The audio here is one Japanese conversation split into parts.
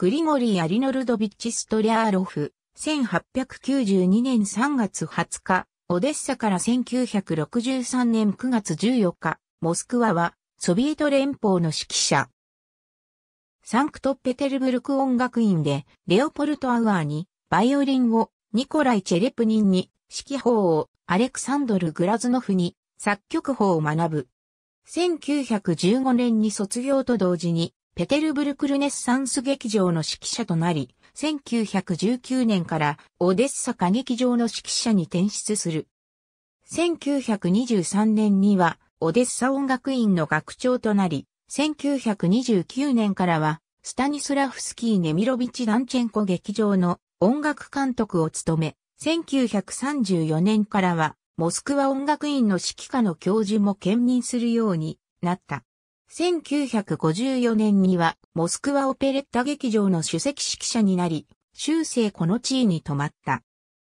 グリゴリー・アリノルドビッチ・ストリャーロフ、1892年3月20日、オデッサから1963年9月14日、モスクワは、ソビエト連邦の指揮者。サンクトペテルブルク音楽院で、レオポルト・アウアーに、バイオリンを、ニコライ・チェレプニンに、指揮法を、アレクサンドル・グラズノフに、作曲法を学ぶ。1915年に卒業と同時に、ペテルブルクルネッサンス劇場の指揮者となり、1919年からオデッサ歌劇場の指揮者に転出する。1923年にはオデッサ音楽院の学長となり、1929年からはスタニスラフスキー・ネミロビチ・ダンチェンコ劇場の音楽監督を務め、1934年からはモスクワ音楽院の指揮科の教授も兼任するようになった。1954年にはモスクワオペレッタ劇場の主席指揮者になり、終生この地位に泊まった。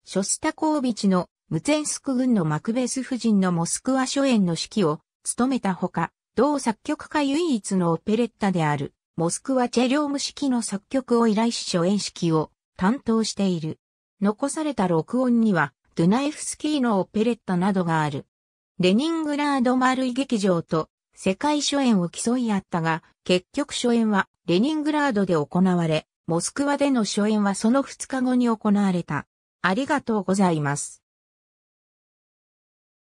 ショスタコービチのムツェンスク軍のマクベス夫人のモスクワ初演の指揮を務めたほか、同作曲家唯一のオペレッタであるモスクワチェリョーム式の作曲を依頼し初演式を担当している。残された録音には、ドゥナエフスキーのオペレッタなどがある。レニングラード丸い劇場と世界初演を競い合ったが、結局初演はレニングラードで行われ、モスクワでの初演はその2日後に行われた。ありがとうございます。